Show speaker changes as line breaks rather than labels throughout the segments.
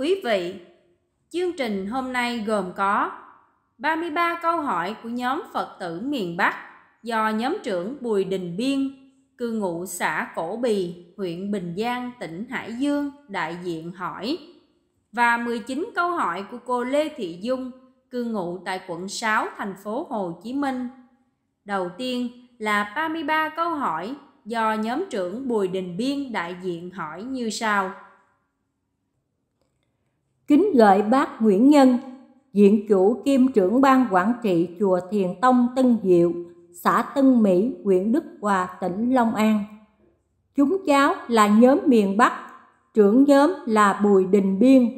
quý vị, chương trình hôm nay gồm có 33 câu hỏi của nhóm Phật tử miền Bắc do nhóm trưởng Bùi Đình Biên, cư ngụ xã Cổ Bì, huyện Bình Giang, tỉnh Hải Dương đại diện hỏi và 19 câu hỏi của cô Lê Thị Dung, cư ngụ tại quận 6 thành phố Hồ Chí Minh. Đầu tiên là 33 câu hỏi do nhóm trưởng Bùi Đình Biên đại diện hỏi như sau
kính gợi bác Nguyễn Nhân, diện chủ kiêm trưởng ban quản trị chùa Thiền Tông Tân Diệu, xã Tân Mỹ, huyện Đức Hòa, tỉnh Long An. Chúng cháu là nhóm miền Bắc, trưởng nhóm là Bùi Đình Biên,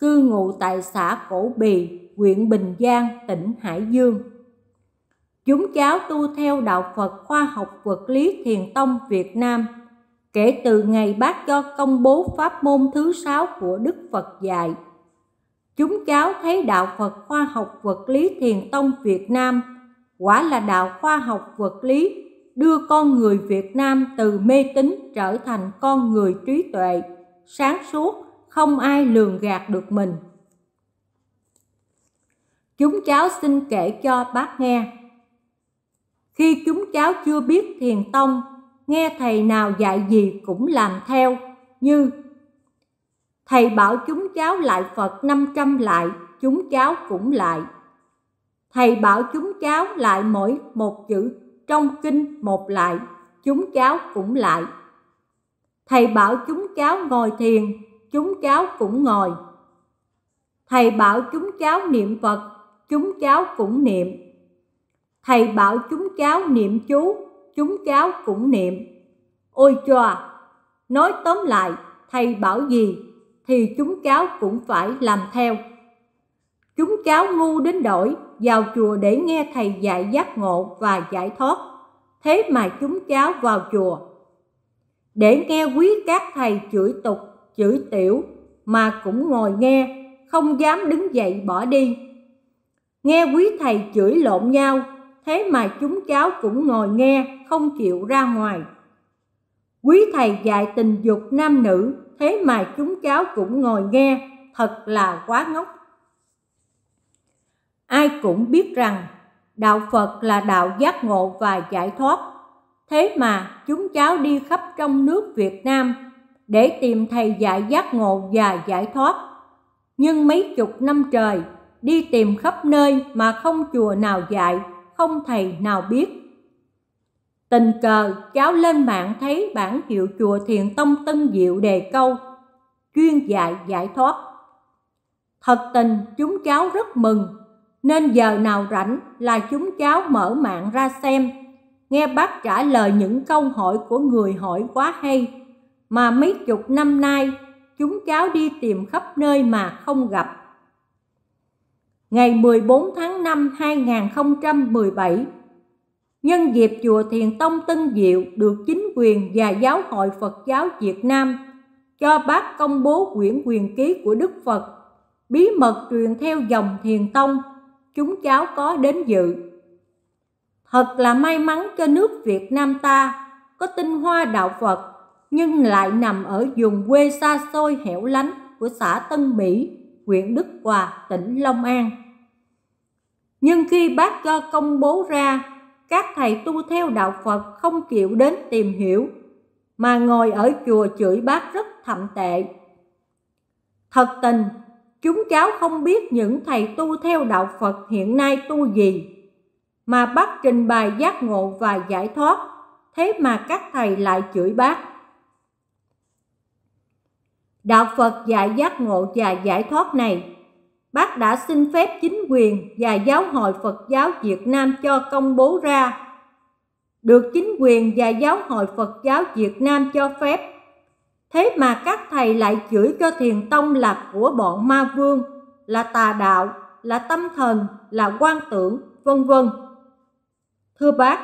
cư ngụ tại xã Cổ Bì, huyện Bình Giang, tỉnh Hải Dương. Chúng cháu tu theo đạo Phật khoa học vật lý Thiền Tông Việt Nam. Kể từ ngày bác cho công bố pháp môn thứ sáu của Đức Phật dạy – chúng cháu thấy đạo Phật khoa học vật lý Thiền Tông Việt Nam quả là đạo khoa học vật lý đưa con người Việt Nam từ mê tín trở thành con người trí tuệ, sáng suốt, không ai lường gạt được mình. Chúng cháu xin kể cho bác nghe. Khi chúng cháu chưa biết Thiền Tông, nghe thầy nào dạy gì cũng làm theo, như Thầy bảo chúng cháu lại Phật 500 lại, chúng cháu cũng lại. Thầy bảo chúng cháu lại mỗi một chữ trong kinh một lại, chúng cháu cũng lại. Thầy bảo chúng cháu ngồi thiền, chúng cháu cũng ngồi. Thầy bảo chúng cháu niệm Phật, chúng cháu cũng niệm. Thầy bảo chúng cháu niệm chú, chúng cháu cũng niệm. Ôi choa, nói tóm lại, thầy bảo gì thì chúng cháu cũng phải làm theo. Chúng cháu ngu đến đổi vào chùa để nghe thầy dạy giác ngộ và giải thoát. Thế mà chúng cháu vào chùa để nghe quý các thầy chửi tục, chửi tiểu mà cũng ngồi nghe, không dám đứng dậy bỏ đi. Nghe quý thầy chửi lộn nhau, thế mà chúng cháu cũng ngồi nghe, không chịu ra ngoài Quý thầy dạy tình dục nam nữ, thế mà chúng cháu cũng ngồi nghe, thật là quá ngốc. Ai cũng biết rằng đạo Phật là đạo giác ngộ và giải thoát. Thế mà chúng cháu đi khắp trong nước Việt Nam để tìm thầy dạy giác ngộ và giải thoát. Nhưng mấy chục năm trời đi tìm khắp nơi mà không chùa nào dạy, không thầy nào biết Tình cờ cháu lên mạng thấy bản hiệu chùa Thiền Tông Tân Diệu đề câu chuyên dạy giải thoát. Thật tình chúng cháu rất mừng nên giờ nào rảnh là chúng cháu mở mạng ra xem nghe bác trả lời những câu hỏi của người hỏi quá hay mà mấy chục năm nay chúng cháu đi tìm khắp nơi mà không gặp. Ngày 14 tháng 5 2017, Nhân dịp chùa Thiền Tông Tân Diệu được chính quyền và Giáo hội Phật giáo Việt Nam cho bác công bố quyển quyền ký của Đức Phật, bí mật truyền theo dòng Thiền Tông, chúng cháu có đến dự. Thật là may mắn cho nước Việt Nam ta có tinh hoa đạo Phật nhưng lại nằm ở vùng quê xa xôi hẻo lánh của xã Tân Mỹ, huyện Đức Hòa, tỉnh Long An. Nhưng khi bác cho công bố ra các thầy tu theo đạo Phật không chịu đến tìm hiểu, mà ngồi ở chùa chửi bác rất thậm tệ. Thật tình, chúng cháu không biết những thầy tu theo đạo Phật hiện nay tu gì, mà bắt trình bày giác ngộ và giải thoát, thế mà các thầy lại chửi bác. Đạo Phật dạy giác ngộ và giải thoát này bác đã xin phép chính quyền và giáo hội Phật giáo Việt Nam cho công bố ra. Được chính quyền và giáo hội Phật giáo Việt Nam cho phép. Thế mà các thầy lại chửi cho thiền tông là của bọn ma vương, là tà đạo, là tâm thần, là quan tưởng, vân vân. Thưa bác,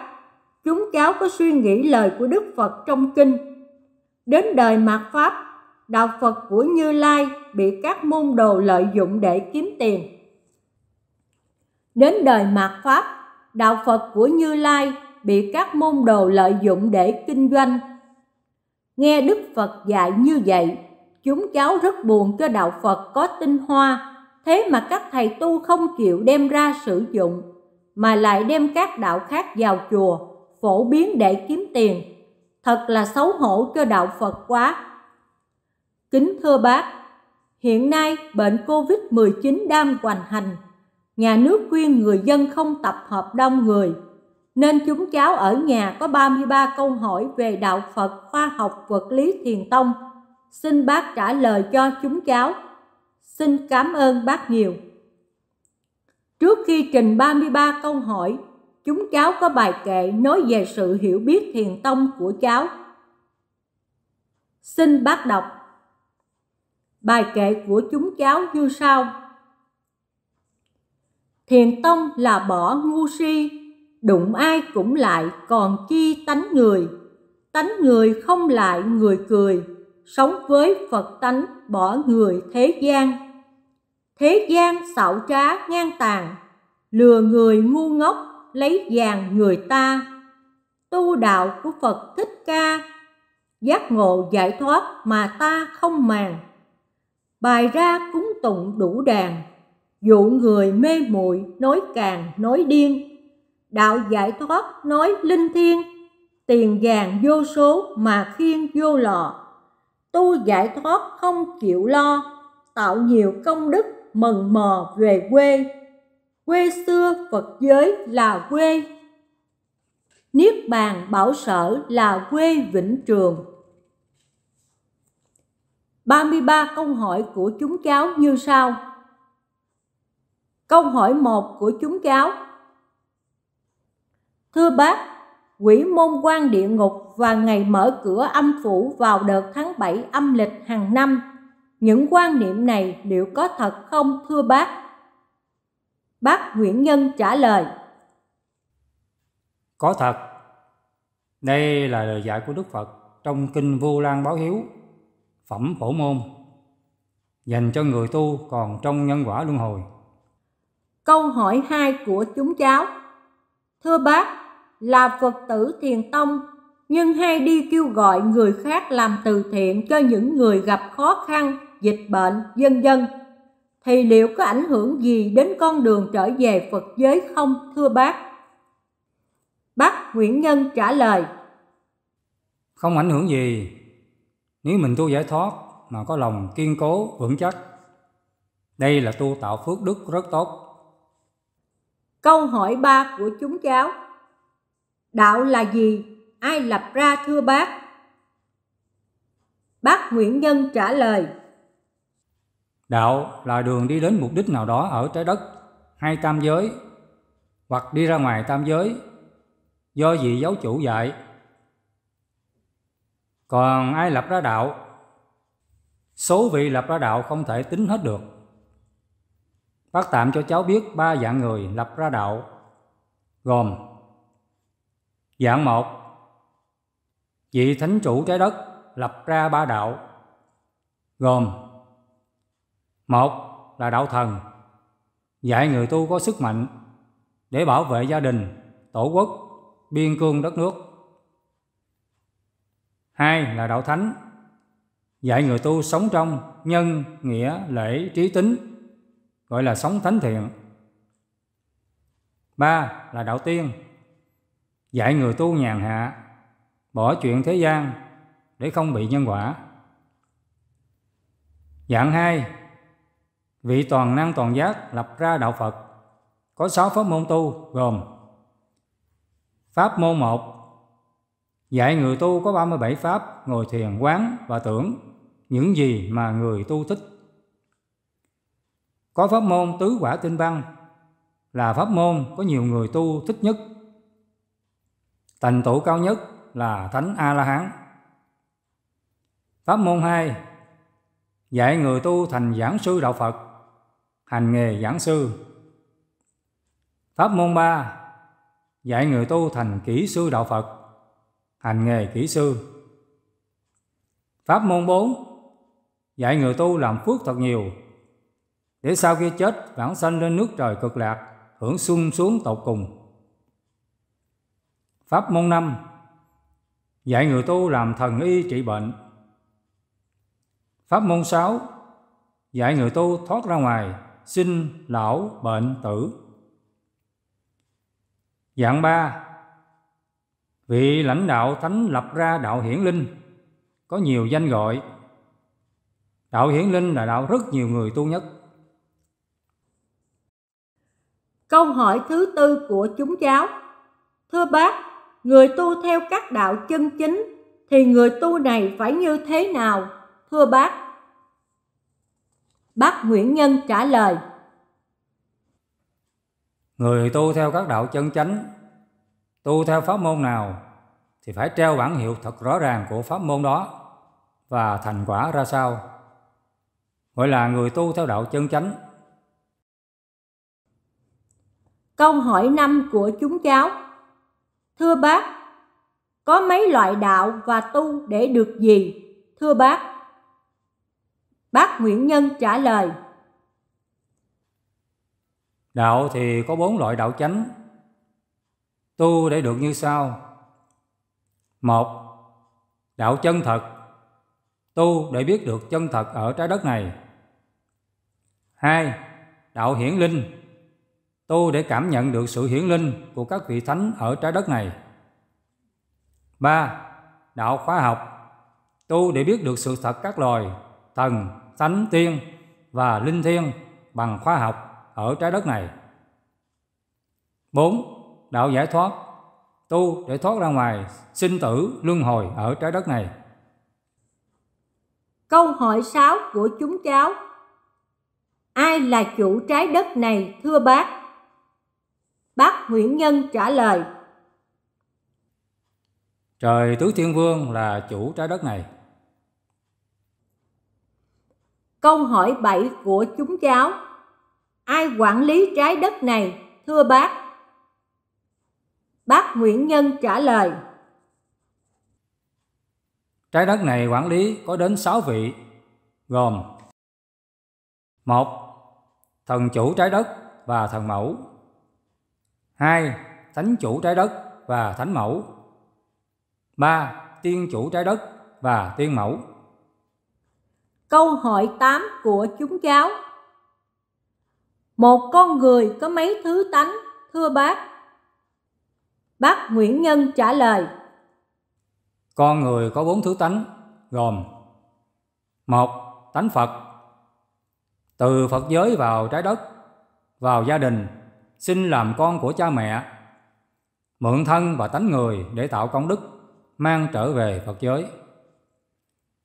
chúng cháu có suy nghĩ lời của Đức Phật trong kinh. Đến đời mạt Pháp đạo Phật của Như Lai bị các môn đồ lợi dụng để kiếm tiền. Đến đời mạt Pháp, đạo Phật của Như Lai bị các môn đồ lợi dụng để kinh doanh. Nghe Đức Phật dạy như vậy, chúng cháu rất buồn cho đạo Phật có tinh hoa, thế mà các thầy tu không chịu đem ra sử dụng, mà lại đem các đạo khác vào chùa, phổ biến để kiếm tiền. Thật là xấu hổ cho đạo Phật quá Kính thưa bác, hiện nay bệnh COVID-19 đang hoành hành. Nhà nước khuyên người dân không tập hợp đông người, nên chúng cháu ở nhà có 33 câu hỏi về đạo Phật, khoa học, vật lý thiền tông. Xin bác trả lời cho chúng cháu. Xin cảm ơn bác nhiều. Trước khi trình 33 câu hỏi, chúng cháu có bài kệ nói về sự hiểu biết thiền tông của cháu. Xin bác đọc bài kệ của chúng cháu như sau thiền tông là bỏ ngu si đụng ai cũng lại còn chi tánh người tánh người không lại người cười sống với phật tánh bỏ người thế gian thế gian xảo trá ngang tàn lừa người ngu ngốc lấy vàng người ta tu đạo của phật thích ca giác ngộ giải thoát mà ta không màng bài ra cúng tụng đủ đàn dụ người mê muội nói càng nói điên đạo giải thoát nói linh thiêng tiền vàng vô số mà khiên vô lò tu giải thoát không chịu lo tạo nhiều công đức mần mò về quê quê xưa phật giới là quê niết bàn bảo sở là quê vĩnh trường 33 câu hỏi của chúng cháu như sau. Câu hỏi 1 của chúng cháu. Thưa bác, quỷ môn quan địa ngục và ngày mở cửa âm phủ vào đợt tháng 7 âm lịch hàng năm. Những quan niệm này liệu có thật không thưa bác? Bác Nguyễn Nhân trả lời.
Có thật. Đây là lời dạy của Đức Phật trong Kinh Vô Lan Báo Hiếu phẩm phổ môn dành cho người tu còn trong nhân quả luân hồi.
Câu hỏi 2 của chúng cháu. Thưa bác, là Phật tử Thiền Tông nhưng hay đi kêu gọi người khác làm từ thiện cho những người gặp khó khăn, dịch bệnh, dân dân thì liệu có ảnh hưởng gì đến con đường trở về Phật giới không thưa bác? Bác Nguyễn Nhân trả lời
Không ảnh hưởng gì, nếu mình tu giải thoát mà có lòng kiên cố, vững chắc, đây là tu tạo phước đức rất tốt.
Câu hỏi ba của chúng cháu Đạo là gì? Ai lập ra thưa bác? Bác Nguyễn Nhân trả lời
Đạo là đường đi đến mục đích nào đó ở trái đất hay tam giới hoặc đi ra ngoài tam giới do vị giáo chủ dạy còn ai lập ra đạo, số vị lập ra đạo không thể tính hết được. Bác tạm cho cháu biết ba dạng người lập ra đạo gồm Dạng một Vị thánh chủ trái đất lập ra ba đạo gồm Một là đạo thần dạy người tu có sức mạnh để bảo vệ gia đình, tổ quốc, biên cương đất nước. Hai là đạo thánh, dạy người tu sống trong nhân, nghĩa, lễ, trí tính, gọi là sống thánh thiện. Ba là đạo tiên, dạy người tu nhàn hạ, bỏ chuyện thế gian để không bị nhân quả. Dạng hai, vị toàn năng toàn giác lập ra đạo Phật, có sáu pháp môn tu gồm Pháp môn một Dạy người tu có 37 pháp, ngồi thiền quán và tưởng những gì mà người tu thích. Có pháp môn tứ quả tinh văn là pháp môn có nhiều người tu thích nhất. Thành tựu cao nhất là Thánh A-la-hán. Pháp môn 2 dạy người tu thành giảng sư đạo Phật, hành nghề giảng sư. Pháp môn 3 dạy người tu thành kỹ sư đạo Phật, hành nghề kỹ sư. Pháp môn 4. Dạy người tu làm phước thật nhiều, để sau khi chết vãng sanh lên nước trời cực lạc, hưởng sung xuống tột cùng. Pháp môn 5. Dạy người tu làm thần y trị bệnh. Pháp môn 6. Dạy người tu thoát ra ngoài, sinh, lão, bệnh, tử. Dạng 3 vị lãnh đạo thánh lập ra đạo hiển linh có nhiều danh gọi đạo hiển linh là đạo rất nhiều người tu nhất
câu hỏi thứ tư của chúng giáo thưa bác người tu theo các đạo chân chính thì người tu này phải như thế nào thưa bác bác nguyễn nhân trả lời
người tu theo các đạo chân chánh tu theo pháp môn nào thì phải treo bản hiệu thật rõ ràng của pháp môn đó và thành quả ra sao. Gọi là người tu theo đạo chân chánh.
Câu hỏi năm của chúng cháu. Thưa bác, có mấy loại đạo và tu để được gì? Thưa bác. Bác Nguyễn Nhân trả lời.
Đạo thì có bốn loại đạo chánh tu để được như sau. Một, đạo chân thật, tu để biết được chân thật ở trái đất này. Hai, đạo hiển linh, tu để cảm nhận được sự hiển linh của các vị thánh ở trái đất này. Ba, đạo khoa học, tu để biết được sự thật các loài, thần, thánh tiên và linh thiêng bằng khoa học ở trái đất này. 4 đạo giải thoát, tu để thoát ra ngoài sinh tử luân hồi ở trái đất này.
Câu hỏi 6 của chúng cháu. Ai là chủ trái đất này thưa bác? Bác Nguyễn Nhân trả lời.
Trời Tứ Thiên Vương là chủ trái đất này.
Câu hỏi 7 của chúng cháu. Ai quản lý trái đất này thưa bác? Bác Nguyễn Nhân trả lời.
Trái đất này quản lý có đến 6 vị, gồm một Thần chủ trái đất và thần mẫu hai Thánh chủ trái đất và thánh mẫu ba Tiên chủ trái đất và tiên mẫu
Câu hỏi 8 của chúng giáo Một con người có mấy thứ tánh, thưa bác? Bác Nguyễn Nhân trả lời
Con người có bốn thứ tánh gồm một Tánh Phật Từ Phật giới vào trái đất, vào gia đình, xin làm con của cha mẹ Mượn thân và tánh người để tạo công đức, mang trở về Phật giới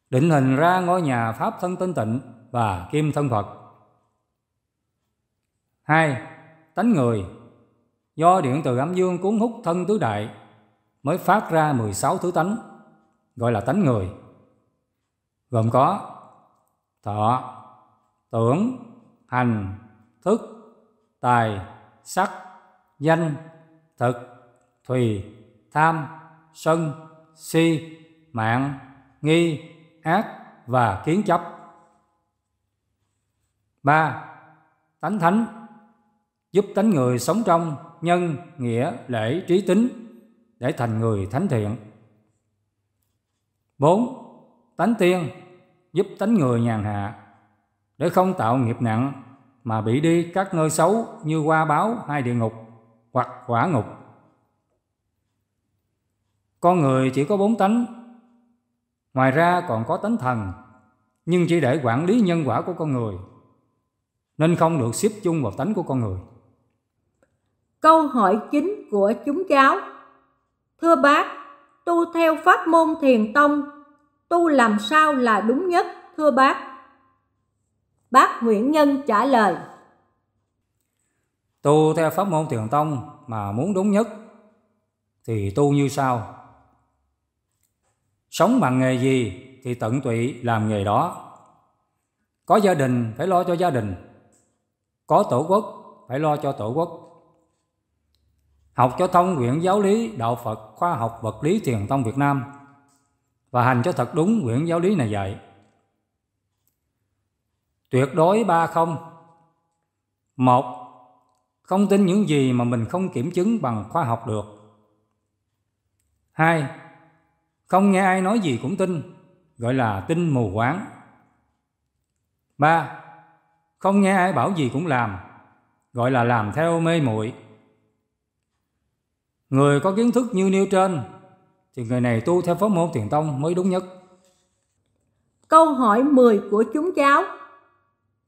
Định hình ra ngôi nhà Pháp thân tinh tịnh và kim thân Phật hai Tánh người do điện từ âm dương cuốn hút thân tứ đại mới phát ra 16 thứ tánh, gọi là tánh người. Gồm có thọ, tưởng, hành, thức, tài, sắc, danh, thực, thùy, tham, sân, si, mạng, nghi, ác và kiến chấp. ba Tánh thánh giúp tánh người sống trong nhân, nghĩa, lễ, trí tính để thành người thánh thiện. bốn Tánh tiên giúp tánh người nhàn hạ để không tạo nghiệp nặng mà bị đi các nơi xấu như qua báo hay địa ngục hoặc quả ngục. Con người chỉ có bốn tánh, ngoài ra còn có tánh thần, nhưng chỉ để quản lý nhân quả của con người, nên không được xếp chung vào tánh của con người
câu hỏi chính của chúng cháu. Thưa bác, tu theo pháp môn thiền tông, tu làm sao là đúng nhất thưa bác? Bác Nguyễn Nhân trả lời.
Tu theo pháp môn thiền tông mà muốn đúng nhất thì tu như sau. Sống bằng nghề gì thì tận tụy làm nghề đó. Có gia đình phải lo cho gia đình. Có tổ quốc phải lo cho tổ quốc học cho thông quyển giáo lý đạo Phật khoa học vật lý thiền tông Việt Nam và hành cho thật đúng quyển giáo lý này dạy. Tuyệt đối ba không. Một, không tin những gì mà mình không kiểm chứng bằng khoa học được. Hai, không nghe ai nói gì cũng tin, gọi là tin mù quáng. Ba, không nghe ai bảo gì cũng làm, gọi là làm theo mê muội. Người có kiến thức như nêu trên thì người này tu theo pháp môn thiền tông mới đúng nhất.
Câu hỏi 10 của chúng cháu.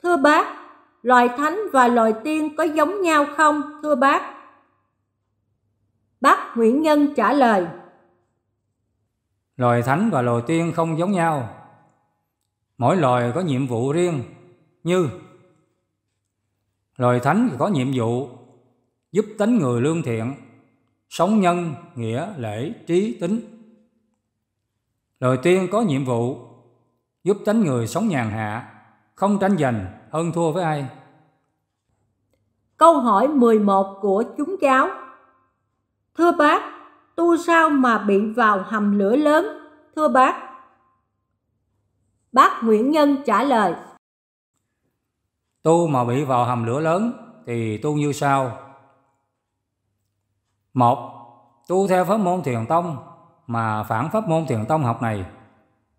Thưa bác, loài thánh và loài tiên có giống nhau không, thưa bác? Bác Nguyễn Nhân trả lời.
Loài thánh và loài tiên không giống nhau. Mỗi loài có nhiệm vụ riêng như loài thánh có nhiệm vụ giúp tánh người lương thiện sống nhân, nghĩa, lễ, trí, tính. Lời tiên có nhiệm vụ giúp tánh người sống nhàn hạ, không tranh giành, hơn thua với ai.
Câu hỏi 11 của chúng cháu Thưa bác, tu sao mà bị vào hầm lửa lớn, thưa bác? Bác Nguyễn Nhân trả lời
Tu mà bị vào hầm lửa lớn thì tu như sau một, tu theo pháp môn thiền tông mà phản pháp môn thiền tông học này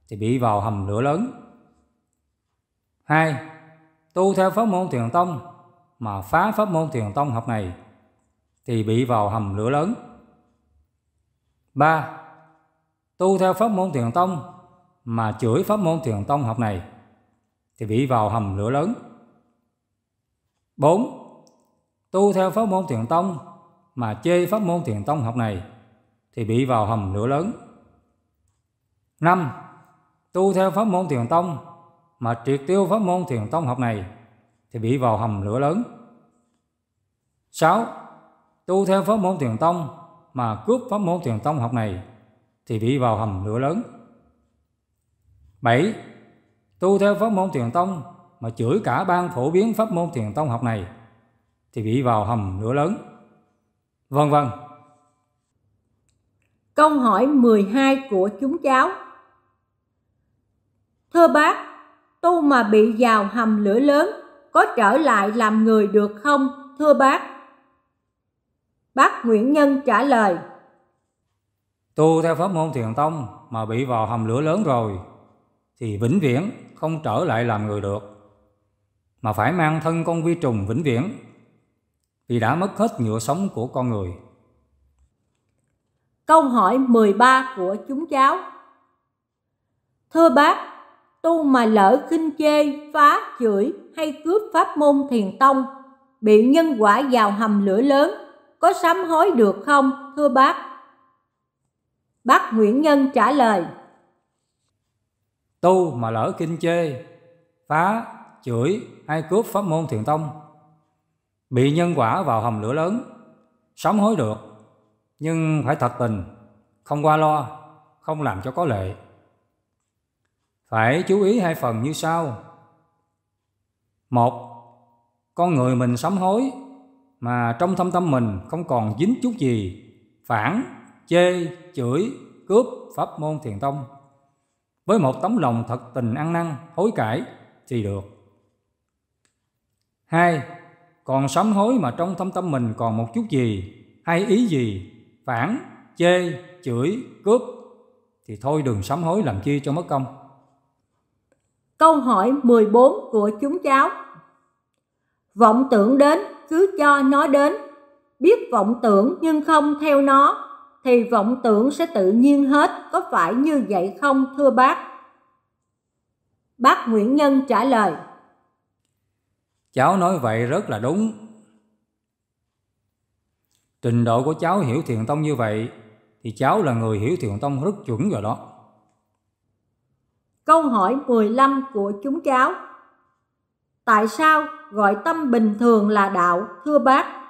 thì bị vào hầm lửa lớn. Hai, tu theo pháp môn thiền tông mà phá pháp môn thiền tông học này thì bị vào hầm lửa lớn. Ba, tu theo pháp môn thiền tông mà chửi pháp môn thiền tông học này thì bị vào hầm lửa lớn. 4. Tu theo pháp môn thiền tông mà chê pháp môn thiền tông học này thì bị vào hầm lửa lớn. năm Tu theo pháp môn thiền tông mà triệt tiêu pháp môn thiền tông học này thì bị vào hầm lửa lớn. sáu Tu theo pháp môn thiền tông mà cướp pháp môn thiền tông học này thì bị vào hầm lửa lớn. bảy Tu theo pháp môn thiền tông mà chửi cả ban phổ biến pháp môn thiền tông học này thì bị vào hầm lửa lớn vân vân.
Câu hỏi 12 của chúng cháu. Thưa bác, tu mà bị vào hầm lửa lớn có trở lại làm người được không, thưa bác? Bác Nguyễn Nhân trả lời.
Tu theo pháp môn thiền tông mà bị vào hầm lửa lớn rồi thì vĩnh viễn không trở lại làm người được mà phải mang thân con vi trùng vĩnh viễn thì đã mất hết nhựa sống của con người.
Câu hỏi 13 của chúng cháu Thưa bác, tu mà lỡ khinh chê, phá, chửi hay cướp pháp môn thiền tông bị nhân quả vào hầm lửa lớn có sám hối được không thưa bác bác nguyễn nhân trả lời
tu mà lỡ kinh chê phá chửi hay cướp pháp môn thiền tông bị nhân quả vào hầm lửa lớn, sống hối được, nhưng phải thật tình, không qua lo, không làm cho có lệ. Phải chú ý hai phần như sau. Một, con người mình sám hối mà trong thâm tâm mình không còn dính chút gì, phản, chê, chửi, cướp pháp môn thiền tông. Với một tấm lòng thật tình ăn năn, hối cải thì được. Hai, còn sám hối mà trong thâm tâm mình còn một chút gì hay ý gì phản chê chửi cướp thì thôi đừng sám hối làm chi cho mất công
câu hỏi 14 của chúng cháu vọng tưởng đến cứ cho nó đến biết vọng tưởng nhưng không theo nó thì vọng tưởng sẽ tự nhiên hết có phải như vậy không thưa bác bác nguyễn nhân trả lời
Cháu nói vậy rất là đúng. Trình độ của cháu hiểu thiền tông như vậy thì cháu là người hiểu thiền tông rất chuẩn rồi đó.
Câu hỏi 15 của chúng cháu Tại sao gọi tâm bình thường là đạo, thưa bác?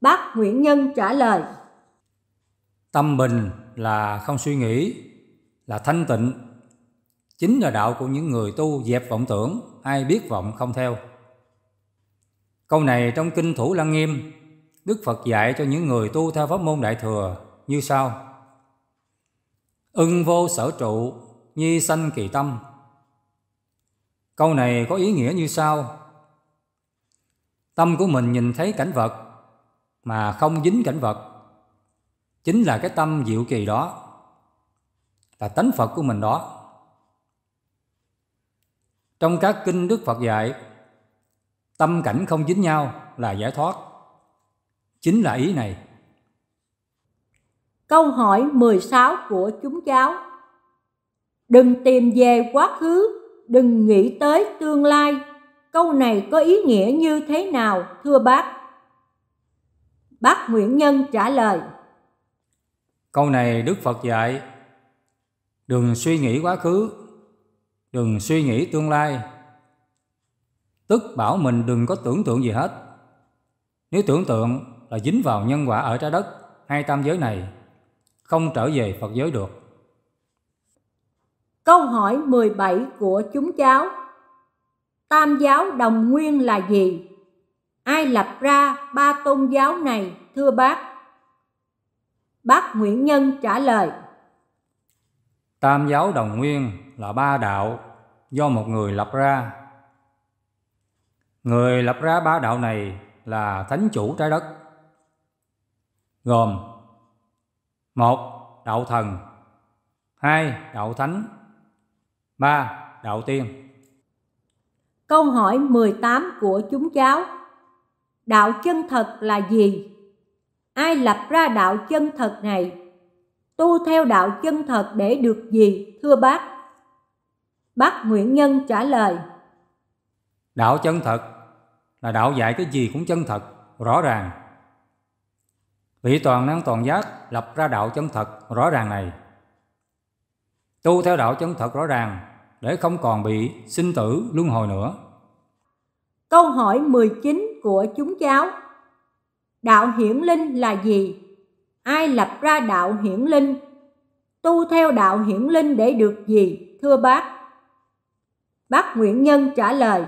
Bác Nguyễn Nhân trả lời
Tâm bình là không suy nghĩ, là thanh tịnh, chính là đạo của những người tu dẹp vọng tưởng, ai biết vọng không theo. Câu này trong Kinh Thủ Lăng Nghiêm, Đức Phật dạy cho những người tu theo pháp môn Đại Thừa như sau. Ưng vô sở trụ, nhi sanh kỳ tâm. Câu này có ý nghĩa như sau. Tâm của mình nhìn thấy cảnh vật mà không dính cảnh vật, chính là cái tâm diệu kỳ đó, là tánh Phật của mình đó. Trong các kinh Đức Phật dạy, tâm cảnh không dính nhau là giải thoát. Chính là ý này.
Câu hỏi 16 của chúng cháu Đừng tìm về quá khứ, đừng nghĩ tới tương lai. Câu này có ý nghĩa như thế nào thưa bác? Bác Nguyễn Nhân trả lời
Câu này Đức Phật dạy Đừng suy nghĩ quá khứ đừng suy nghĩ tương lai. Tức bảo mình đừng có tưởng tượng gì hết. Nếu tưởng tượng là dính vào nhân quả ở trái đất hay tam giới này, không trở về Phật giới được.
Câu hỏi 17 của chúng cháu Tam giáo đồng nguyên là gì? Ai lập ra ba tôn giáo này, thưa bác? Bác Nguyễn Nhân trả lời
Tam giáo đồng nguyên là ba đạo do một người lập ra. Người lập ra ba đạo này là thánh chủ trái đất. Gồm một đạo thần, hai đạo thánh, ba đạo tiên.
Câu hỏi 18 của chúng cháu. Đạo chân thật là gì? Ai lập ra đạo chân thật này? tu theo đạo chân thật để được gì, thưa bác? Bác Nguyễn Nhân trả lời.
Đạo chân thật là đạo dạy cái gì cũng chân thật, rõ ràng. Vị toàn năng toàn giác lập ra đạo chân thật rõ ràng này. Tu theo đạo chân thật rõ ràng để không còn bị sinh tử luân hồi nữa.
Câu hỏi 19 của chúng cháu Đạo hiển linh là gì? ai lập ra đạo hiển linh tu theo đạo hiển linh để được gì thưa bác bác nguyễn nhân trả lời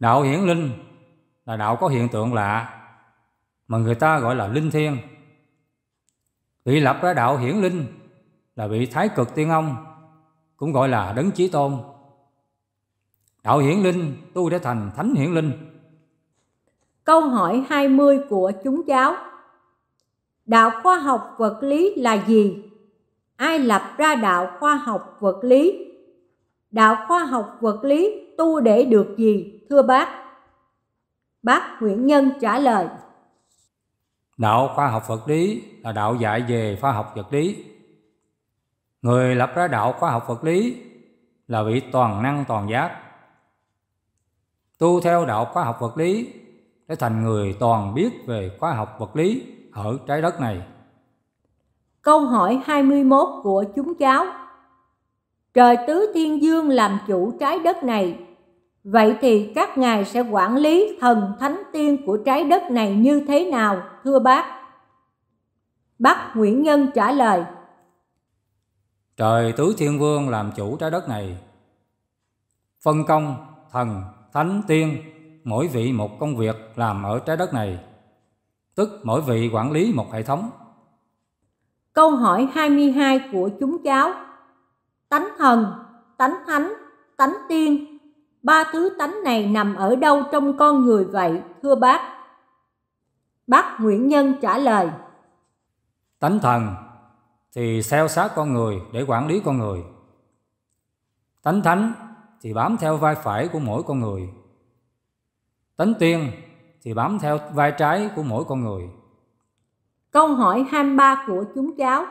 đạo hiển linh là đạo có hiện tượng lạ mà người ta gọi là linh thiên bị lập ra đạo hiển linh là bị thái cực tiên ông cũng gọi là đấng chí tôn đạo hiển linh tu để thành thánh hiển linh
câu hỏi 20 của chúng cháu đạo khoa học vật lý là gì ai lập ra đạo khoa học vật lý đạo khoa học vật lý tu để được gì thưa bác bác nguyễn nhân trả lời
đạo khoa học vật lý là đạo dạy về khoa học vật lý người lập ra đạo khoa học vật lý là vị toàn năng toàn giác tu theo đạo khoa học vật lý để thành người toàn biết về khoa học vật lý ở trái đất này.
Câu hỏi 21 của chúng cháu Trời tứ thiên dương làm chủ trái đất này Vậy thì các ngài sẽ quản lý thần thánh tiên của trái đất này như thế nào, thưa bác? Bác Nguyễn Nhân trả lời
Trời tứ thiên vương làm chủ trái đất này Phân công thần thánh tiên mỗi vị một công việc làm ở trái đất này tức mỗi vị quản lý một hệ thống.
Câu hỏi 22 của chúng cháu. Tánh thần, tánh thánh, tánh tiên, ba thứ tánh này nằm ở đâu trong con người vậy, thưa bác? Bác Nguyễn Nhân trả lời.
Tánh thần thì xeo sát con người để quản lý con người. Tánh thánh thì bám theo vai phải của mỗi con người. Tánh tiên thì bám theo vai trái của mỗi con người.
Câu hỏi 23 của chúng cháu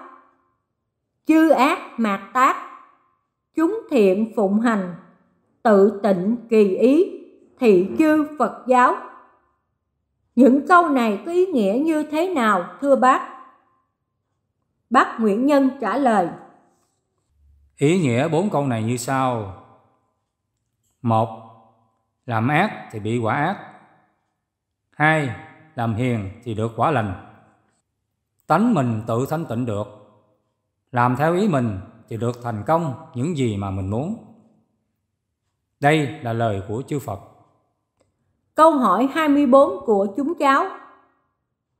Chư ác mạt tác Chúng thiện phụng hành Tự tịnh kỳ ý Thị chư Phật giáo Những câu này có ý nghĩa như thế nào thưa bác? Bác Nguyễn Nhân trả lời
Ý nghĩa bốn câu này như sau Một Làm ác thì bị quả ác Hai, làm hiền thì được quả lành. Tánh mình tự thanh tịnh được. Làm theo ý mình thì được thành công những gì mà mình muốn. Đây là lời của chư Phật.
Câu hỏi 24 của chúng cháu.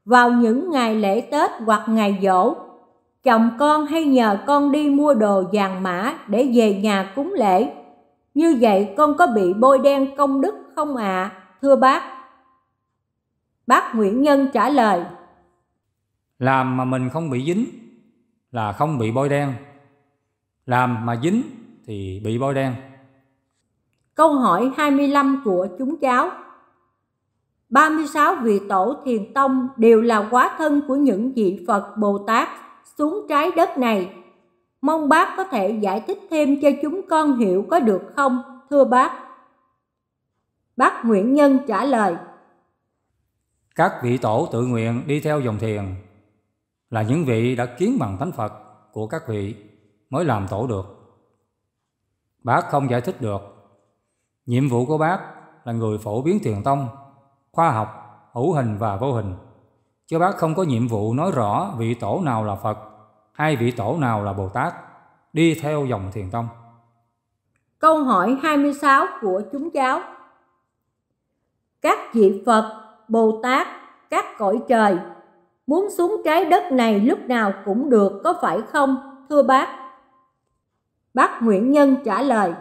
Vào những ngày lễ Tết hoặc ngày dỗ, chồng con hay nhờ con đi mua đồ vàng mã để về nhà cúng lễ. Như vậy con có bị bôi đen công đức không ạ, à, thưa bác? Bác Nguyễn Nhân trả lời
Làm mà mình không bị dính là không bị bôi đen Làm mà dính thì bị bôi đen
Câu hỏi 25 của chúng cháu 36 vị tổ thiền tông đều là quá thân của những vị Phật Bồ Tát xuống trái đất này. Mong bác có thể giải thích thêm cho chúng con hiểu có được không, thưa bác? Bác Nguyễn Nhân trả lời.
Các vị tổ tự nguyện đi theo dòng thiền là những vị đã kiến bằng thánh Phật của các vị mới làm tổ được. Bác không giải thích được. Nhiệm vụ của bác là người phổ biến thiền tông, khoa học, hữu hình và vô hình. Chứ bác không có nhiệm vụ nói rõ vị tổ nào là Phật hai vị tổ nào là Bồ Tát, đi theo dòng thiền tông.
Câu hỏi 26 của chúng cháu Các vị Phật Bồ Tát, các cõi trời. Muốn xuống trái đất này lúc nào cũng được có phải không, thưa bác? Bác Nguyễn Nhân trả lời.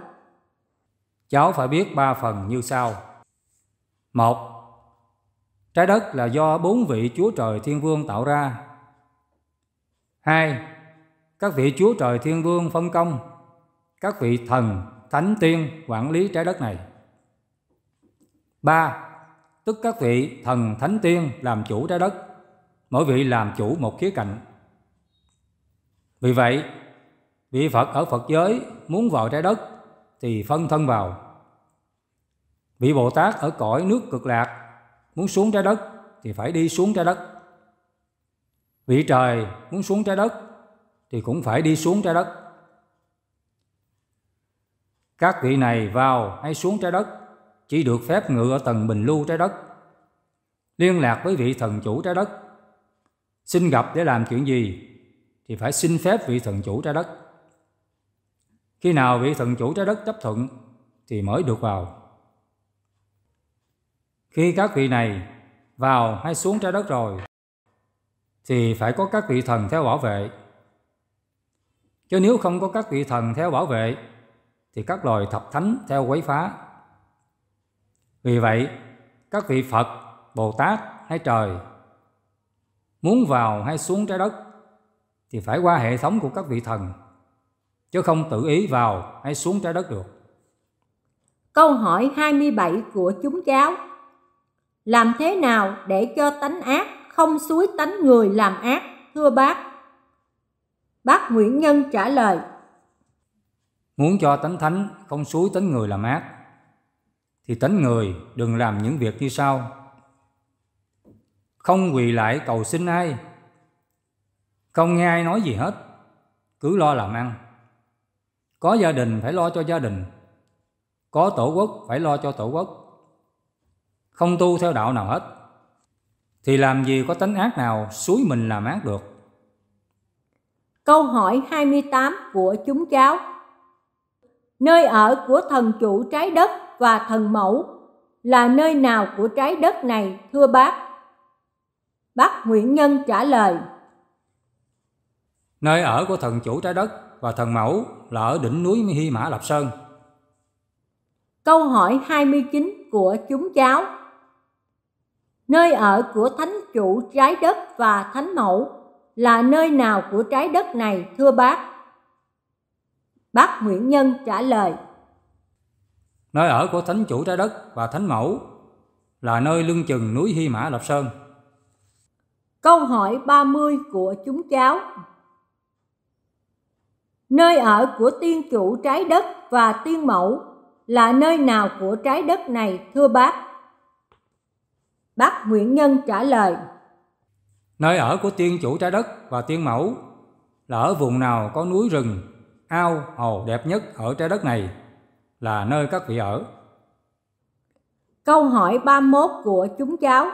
Cháu phải biết ba phần như sau. Một, trái đất là do bốn vị Chúa Trời Thiên Vương tạo ra. Hai, các vị Chúa Trời Thiên Vương phân công, các vị thần, thánh tiên quản lý trái đất này. Ba, tức các vị thần thánh tiên làm chủ trái đất, mỗi vị làm chủ một khía cạnh. Vì vậy, vị Phật ở Phật giới muốn vào trái đất thì phân thân vào. Vị Bồ Tát ở cõi nước cực lạc muốn xuống trái đất thì phải đi xuống trái đất. Vị trời muốn xuống trái đất thì cũng phải đi xuống trái đất. Các vị này vào hay xuống trái đất chỉ được phép ngự ở tầng bình lưu trái đất. Liên lạc với vị thần chủ trái đất. Xin gặp để làm chuyện gì thì phải xin phép vị thần chủ trái đất. Khi nào vị thần chủ trái đất chấp thuận thì mới được vào. Khi các vị này vào hay xuống trái đất rồi thì phải có các vị thần theo bảo vệ. Chứ nếu không có các vị thần theo bảo vệ thì các loài thập thánh theo quấy phá vì vậy, các vị Phật, Bồ Tát hay trời muốn vào hay xuống trái đất thì phải qua hệ thống của các vị thần chứ không tự ý vào hay xuống trái đất được.
Câu hỏi 27 của chúng cháu Làm thế nào để cho tánh ác không suối tánh người làm ác, thưa bác? Bác Nguyễn Nhân trả lời
Muốn cho tánh thánh không suối tánh người làm ác thì tánh người đừng làm những việc như sau. Không quỳ lại cầu xin ai, không nghe ai nói gì hết, cứ lo làm ăn. Có gia đình phải lo cho gia đình, có tổ quốc phải lo cho tổ quốc. Không tu theo đạo nào hết, thì làm gì có tánh ác nào suối mình làm ác được.
Câu hỏi 28 của chúng cháu Nơi ở của thần chủ trái đất và thần mẫu là nơi nào của trái đất này thưa bác? Bác Nguyễn Nhân trả lời.
Nơi ở của thần chủ trái đất và thần mẫu là ở đỉnh núi Hy Mã Lạp Sơn.
Câu hỏi 29 của chúng cháu. Nơi ở của thánh chủ trái đất và thánh mẫu là nơi nào của trái đất này thưa bác? Bác Nguyễn Nhân trả lời
nơi ở của thánh chủ trái đất và thánh mẫu, là nơi lưng chừng núi Hy Mã Lập Sơn.
Câu hỏi 30 của chúng cháu Nơi ở của tiên chủ trái đất và tiên mẫu là nơi nào của trái đất này thưa bác? Bác Nguyễn Nhân trả lời
Nơi ở của tiên chủ trái đất và tiên mẫu là ở vùng nào có núi rừng, ao, hồ đẹp nhất ở trái đất này là nơi các vị ở.
Câu hỏi 31 của chúng cháu.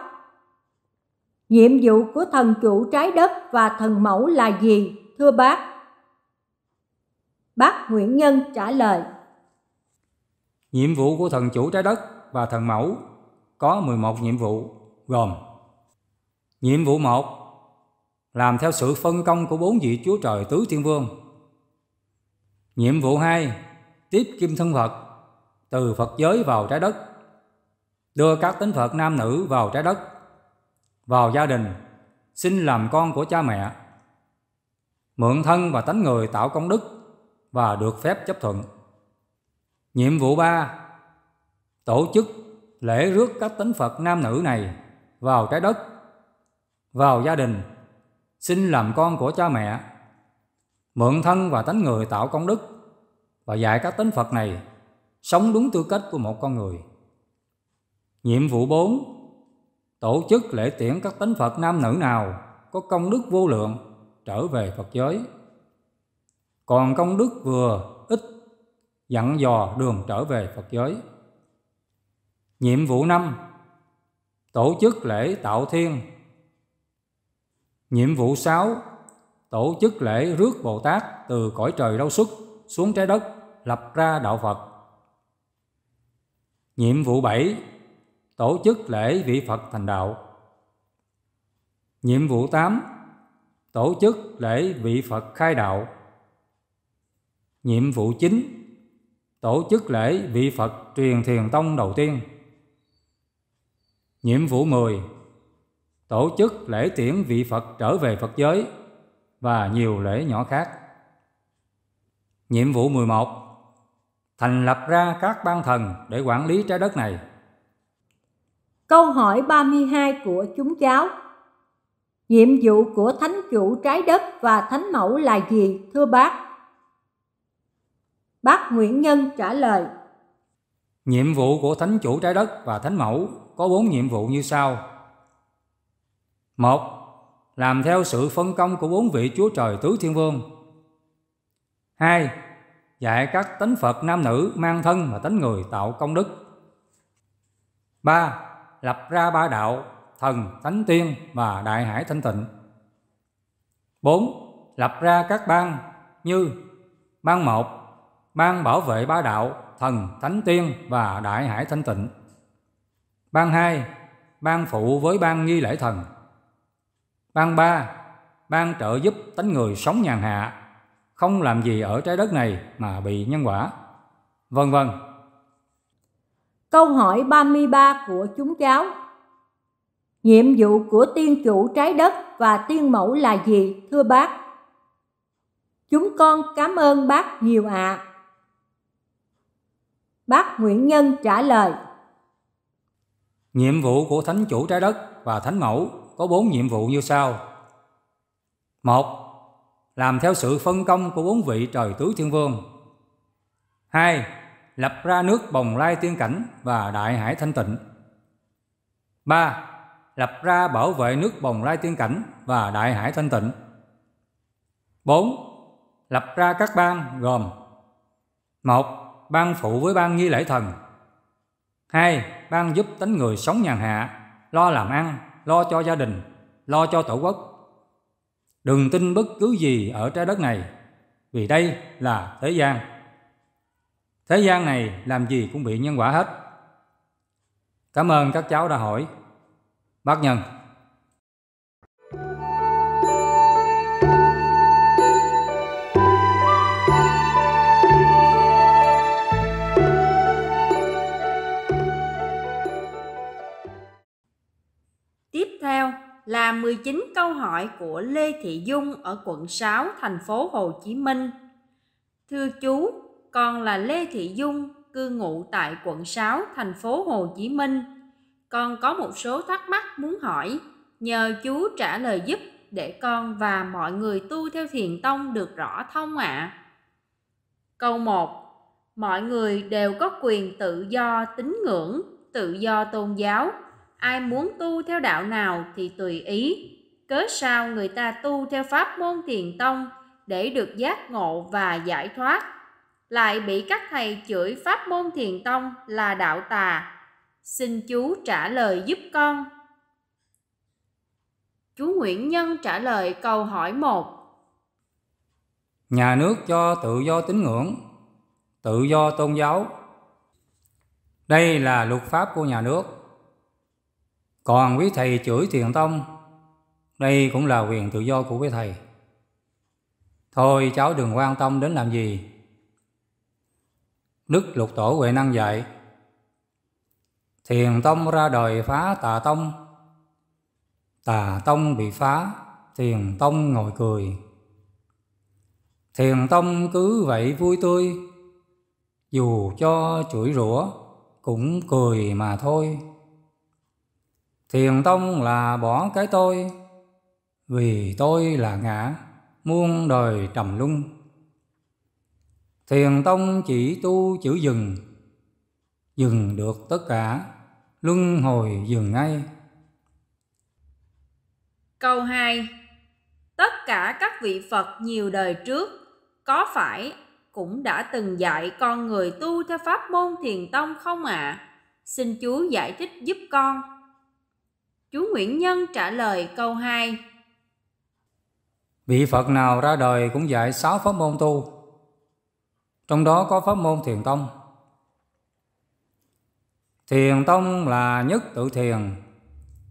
Nhiệm vụ của thần chủ trái đất và thần mẫu là gì, thưa bác? Bác Nguyễn Nhân trả lời.
Nhiệm vụ của thần chủ trái đất và thần mẫu có 11 nhiệm vụ gồm Nhiệm vụ 1 Làm theo sự phân công của bốn vị Chúa Trời Tứ Thiên Vương Nhiệm vụ 2 tiếp kim thân Phật từ Phật giới vào trái đất, đưa các tính Phật nam nữ vào trái đất, vào gia đình, xin làm con của cha mẹ, mượn thân và tánh người tạo công đức và được phép chấp thuận. Nhiệm vụ 3. Tổ chức lễ rước các tính Phật nam nữ này vào trái đất, vào gia đình, xin làm con của cha mẹ, mượn thân và tánh người tạo công đức và dạy các tính Phật này sống đúng tư cách của một con người. Nhiệm vụ 4. Tổ chức lễ tiễn các tính Phật nam nữ nào có công đức vô lượng trở về Phật giới. Còn công đức vừa ít dặn dò đường trở về Phật giới. Nhiệm vụ 5. Tổ chức lễ tạo thiên. Nhiệm vụ 6. Tổ chức lễ rước Bồ Tát từ cõi trời đau xuất xuống trái đất lập ra đạo Phật. Nhiệm vụ 7. Tổ chức lễ vị Phật thành đạo. Nhiệm vụ 8. Tổ chức lễ vị Phật khai đạo. Nhiệm vụ 9. Tổ chức lễ vị Phật truyền thiền tông đầu tiên. Nhiệm vụ 10. Tổ chức lễ tiễn vị Phật trở về Phật giới và nhiều lễ nhỏ khác. Nhiệm vụ 11 Thành lập ra các ban thần để quản lý trái đất này
Câu hỏi 32 của chúng cháu Nhiệm vụ của Thánh chủ trái đất và Thánh mẫu là gì thưa bác? Bác Nguyễn Nhân trả lời
Nhiệm vụ của Thánh chủ trái đất và Thánh mẫu có bốn nhiệm vụ như sau một Làm theo sự phân công của bốn vị Chúa Trời Tứ Thiên Vương 2. Dạy các tánh Phật nam nữ mang thân và tánh người tạo công đức. 3. Lập ra ba đạo, thần, thánh tiên và đại hải thanh tịnh. 4. Lập ra các ban như ban một ban bảo vệ ba đạo, thần, thánh tiên và đại hải thanh tịnh. Ban 2, ban phụ với ban nghi lễ thần. Ban 3, ban trợ giúp tánh người sống nhàn hạ không làm gì ở trái đất này mà bị nhân quả, vân vân.
Câu hỏi 33 của chúng cháu Nhiệm vụ của tiên chủ trái đất và tiên mẫu là gì, thưa bác? Chúng con cảm ơn bác nhiều ạ. À. Bác Nguyễn Nhân trả lời
Nhiệm vụ của Thánh Chủ Trái Đất và Thánh Mẫu có bốn nhiệm vụ như sau. một làm theo sự phân công của bốn vị trời tứ thiên vương. hai Lập ra nước Bồng Lai Tiên Cảnh và Đại Hải Thanh Tịnh. ba Lập ra bảo vệ nước Bồng Lai Tiên Cảnh và Đại Hải Thanh Tịnh. bốn Lập ra các bang gồm một Ban phụ với ban nghi lễ thần hai Ban giúp tính người sống nhàn hạ, lo làm ăn, lo cho gia đình, lo cho tổ quốc Đừng tin bất cứ gì ở trái đất này, vì đây là thế gian. Thế gian này làm gì cũng bị nhân quả hết. Cảm ơn các cháu đã hỏi. Bác Nhân
là 19 câu hỏi của Lê Thị Dung ở quận 6, thành phố Hồ Chí Minh. Thưa chú, con là Lê Thị Dung, cư ngụ tại quận 6, thành phố Hồ Chí Minh. Con có một số thắc mắc muốn hỏi, nhờ chú trả lời giúp để con và mọi người tu theo thiền tông được rõ thông ạ. À. Câu 1. Mọi người đều có quyền tự do tín ngưỡng, tự do tôn giáo ai muốn tu theo đạo nào thì tùy ý cớ sao người ta tu theo pháp môn thiền tông để được giác ngộ và giải thoát lại bị các thầy chửi pháp môn thiền tông là đạo tà xin chú trả lời giúp con chú nguyễn nhân trả lời câu hỏi một
nhà nước cho tự do tín ngưỡng tự do tôn giáo đây là luật pháp của nhà nước còn quý thầy chửi thiền tông, đây cũng là quyền tự do của quý thầy. Thôi cháu đừng quan tâm đến làm gì. Đức Lục Tổ Huệ Năng dạy, Thiền tông ra đời phá tà tông, tà tông bị phá, thiền tông ngồi cười. Thiền tông cứ vậy vui tươi, dù cho chửi rủa cũng cười mà thôi thiền tông là bỏ cái tôi vì tôi là ngã muôn đời trầm luân thiền tông chỉ tu chữ dừng dừng được tất cả luân hồi dừng ngay
câu 2 tất cả các vị phật nhiều đời trước có phải cũng đã từng dạy con người tu theo pháp môn thiền tông không ạ à? xin chú giải thích giúp con Chú Nguyễn Nhân trả lời câu 2.
Vị Phật nào ra đời cũng dạy sáu pháp môn tu, trong đó có pháp môn thiền tông. Thiền tông là nhất tự thiền,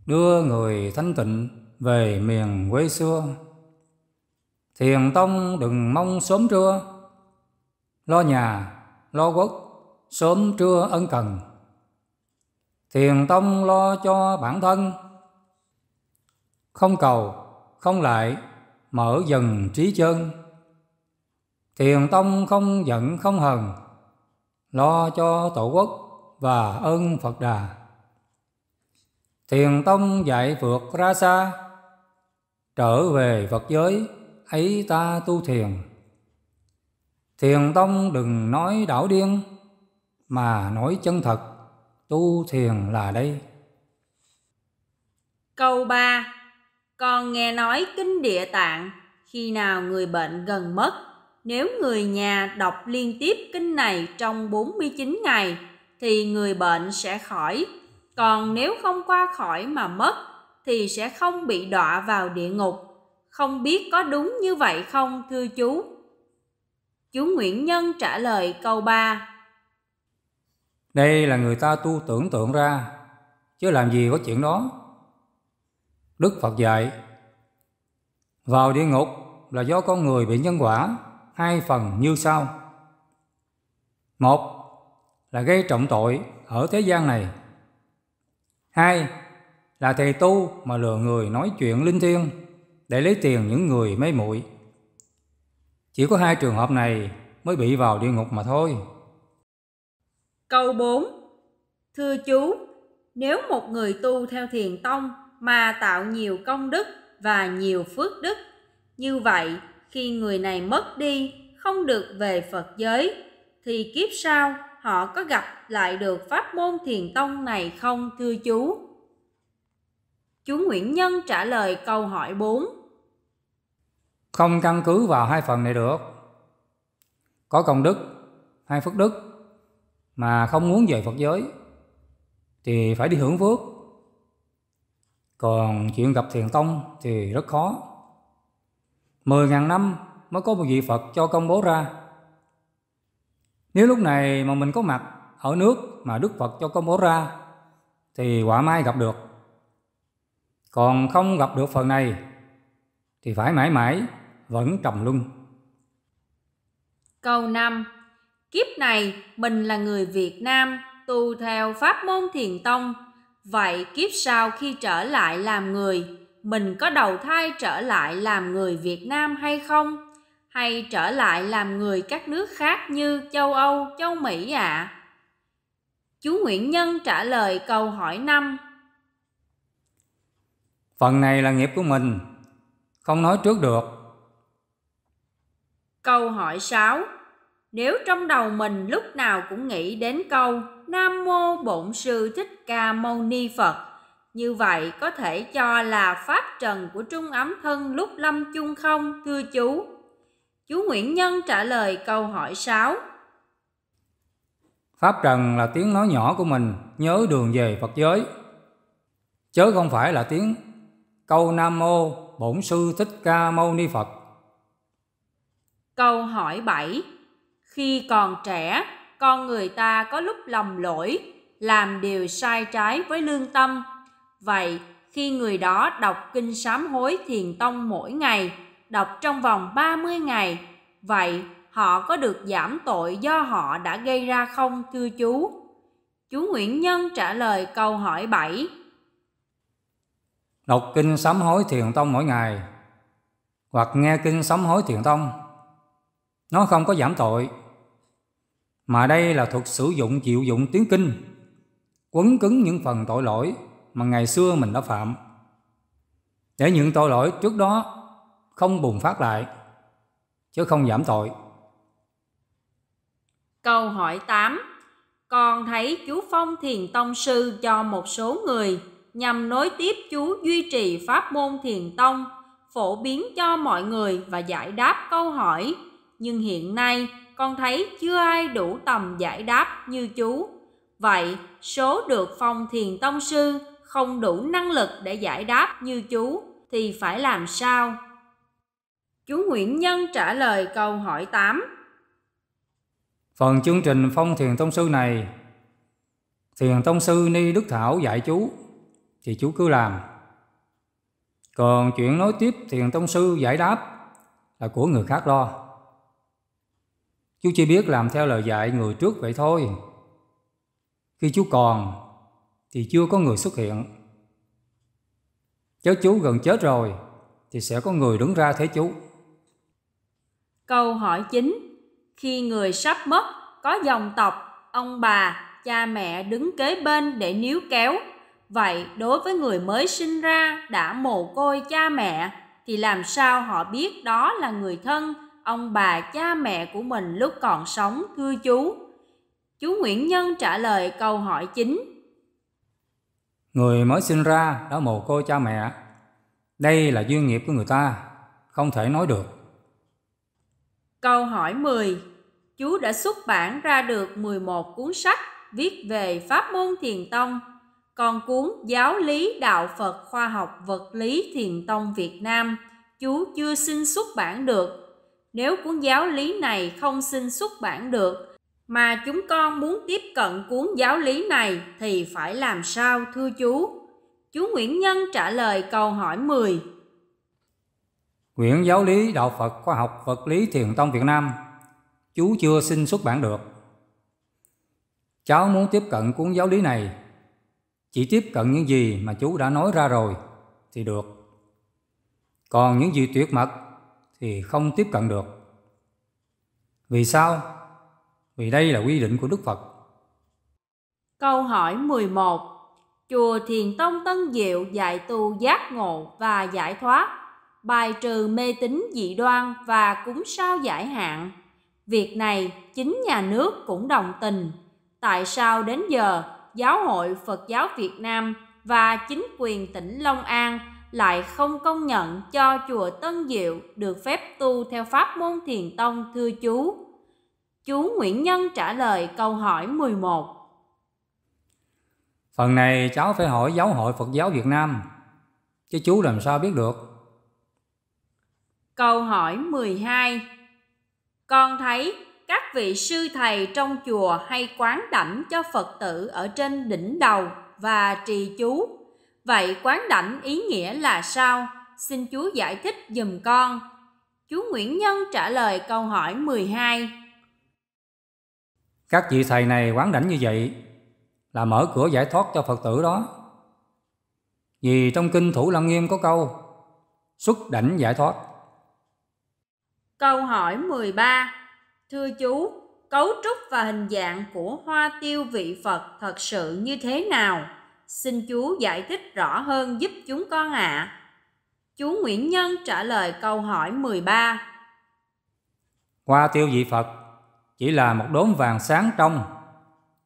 đưa người thanh tịnh về miền quê xưa. Thiền tông đừng mong sớm trưa, lo nhà, lo quốc, sớm trưa ân cần. Thiền tông lo cho bản thân, không cầu, không lại, mở dần trí chân. Thiền tông không giận không hờn, lo cho tổ quốc và ơn Phật Đà. Thiền tông dạy vượt ra xa, trở về Phật giới, ấy ta tu thiền. Thiền tông đừng nói đảo điên, mà nói chân thật, tu thiền là đây.
Câu ba còn nghe nói kinh địa tạng, khi nào người bệnh gần mất, nếu người nhà đọc liên tiếp kinh này trong 49 ngày thì người bệnh sẽ khỏi, còn nếu không qua khỏi mà mất thì sẽ không bị đọa vào địa ngục. Không biết có đúng như vậy không thưa chú? Chú Nguyễn Nhân trả lời câu 3.
Đây là người ta tu tưởng tượng ra, chứ làm gì có chuyện đó. Đức Phật dạy Vào địa ngục là do con người bị nhân quả hai phần như sau Một là gây trọng tội ở thế gian này Hai là thầy tu mà lừa người nói chuyện linh thiêng để lấy tiền những người mê muội. Chỉ có hai trường hợp này mới bị vào địa ngục mà thôi.
Câu 4 Thưa chú, nếu một người tu theo thiền tông mà tạo nhiều công đức và nhiều phước đức. Như vậy, khi người này mất đi, không được về Phật giới, thì kiếp sau họ có gặp lại được pháp môn thiền tông này không thưa chú? Chú Nguyễn Nhân trả lời câu hỏi 4.
Không căn cứ vào hai phần này được. Có công đức hay phước đức mà không muốn về Phật giới thì phải đi hưởng phước còn chuyện gặp thiền tông thì rất khó. Mười ngàn năm mới có một vị Phật cho công bố ra. Nếu lúc này mà mình có mặt ở nước mà Đức Phật cho công bố ra thì quả mai gặp được. Còn không gặp được phần này thì phải mãi mãi vẫn trầm luân.
Câu 5 Kiếp này mình là người Việt Nam tu theo pháp môn thiền tông vậy kiếp sau khi trở lại làm người mình có đầu thai trở lại làm người việt nam hay không hay trở lại làm người các nước khác như châu âu châu mỹ ạ à? chú nguyễn nhân trả lời câu hỏi năm
phần này là nghiệp của mình không nói trước được
câu hỏi 6 nếu trong đầu mình lúc nào cũng nghĩ đến câu Nam Mô Bổn Sư Thích Ca Mâu Ni Phật. Như vậy có thể cho là pháp trần của trung ấm thân lúc lâm chung không, thưa chú? Chú Nguyễn Nhân trả lời câu hỏi 6.
Pháp trần là tiếng nói nhỏ của mình nhớ đường về Phật giới. Chớ không phải là tiếng câu Nam Mô Bổn Sư Thích Ca Mâu Ni Phật.
Câu hỏi 7. Khi còn trẻ, con người ta có lúc lầm lỗi làm điều sai trái với lương tâm vậy khi người đó đọc kinh sám hối thiền tông mỗi ngày đọc trong vòng 30 ngày vậy họ có được giảm tội do họ đã gây ra không thưa chú chú Nguyễn Nhân trả lời câu hỏi 7
đọc kinh sám hối thiền tông mỗi ngày hoặc nghe kinh sám hối thiền tông nó không có giảm tội mà đây là thuật sử dụng chịu dụng tiếng kinh, quấn cứng những phần tội lỗi mà ngày xưa mình đã phạm. Để những tội lỗi trước đó không bùng phát lại, chứ không giảm tội.
Câu hỏi 8 Con thấy chú Phong Thiền Tông Sư cho một số người nhằm nối tiếp chú duy trì pháp môn Thiền Tông, phổ biến cho mọi người và giải đáp câu hỏi. Nhưng hiện nay, con thấy chưa ai đủ tầm giải đáp như chú. Vậy, số được phong thiền tông sư không đủ năng lực để giải đáp như chú thì phải làm sao? Chú Nguyễn Nhân trả lời câu hỏi 8.
Phần chương trình phong thiền tông sư này, thiền tông sư Ni Đức Thảo dạy chú thì chú cứ làm. Còn chuyện nói tiếp thiền tông sư giải đáp là của người khác lo. Chú chỉ biết làm theo lời dạy người trước vậy thôi. Khi chú còn, thì chưa có người xuất hiện. Chớ chú gần chết rồi, thì sẽ có người đứng ra thế chú.
Câu hỏi chính Khi người sắp mất, có dòng tộc, ông bà, cha mẹ đứng kế bên để níu kéo. Vậy đối với người mới sinh ra đã mồ côi cha mẹ thì làm sao họ biết đó là người thân ông bà cha mẹ của mình lúc còn sống thưa chú? Chú Nguyễn Nhân trả lời câu hỏi chính.
Người mới sinh ra đã mồ côi cha mẹ. Đây là duyên nghiệp của người ta, không thể nói được.
Câu hỏi 10. Chú đã xuất bản ra được 11 cuốn sách viết về pháp môn thiền tông, còn cuốn Giáo lý đạo Phật khoa học vật lý thiền tông Việt Nam chú chưa xin xuất bản được nếu cuốn giáo lý này không xin xuất bản được, mà chúng con muốn tiếp cận cuốn giáo lý này thì phải làm sao thưa chú? Chú Nguyễn Nhân trả lời câu hỏi 10.
Quyển giáo lý đạo Phật khoa học vật lý thiền tông Việt Nam Chú chưa xin xuất bản được Cháu muốn tiếp cận cuốn giáo lý này Chỉ tiếp cận những gì mà chú đã nói ra rồi Thì được Còn những gì tuyệt mật thì không tiếp cận được. Vì sao? Vì đây là quy định của Đức Phật.
Câu hỏi 11. Chùa Thiền Tông Tân Diệu dạy tu giác ngộ và giải thoát, bài trừ mê tín dị đoan và cúng sao giải hạn. Việc này chính nhà nước cũng đồng tình. Tại sao đến giờ Giáo hội Phật giáo Việt Nam và chính quyền tỉnh Long An lại không công nhận cho chùa Tân Diệu được phép tu theo pháp môn Thiền Tông thưa chú. Chú Nguyễn Nhân trả lời câu hỏi 11.
Phần này cháu phải hỏi Giáo hội Phật giáo Việt Nam, chứ chú làm sao biết được?
Câu hỏi 12. Con thấy các vị sư thầy trong chùa hay quán đảnh cho Phật tử ở trên đỉnh đầu và trì chú Vậy quán đảnh ý nghĩa là sao? Xin Chúa giải thích dùm con. Chú Nguyễn Nhân trả lời câu hỏi 12.
Các vị thầy này quán đảnh như vậy là mở cửa giải thoát cho Phật tử đó. Vì trong kinh Thủ Lăng Nghiêm có câu xuất đảnh giải thoát.
Câu hỏi 13. Thưa chú, cấu trúc và hình dạng của hoa tiêu vị Phật thật sự như thế nào? xin chú giải thích rõ hơn giúp chúng con ạ. À. Chú Nguyễn Nhân trả lời câu hỏi 13.
Hoa tiêu dị Phật chỉ là một đốm vàng sáng trong,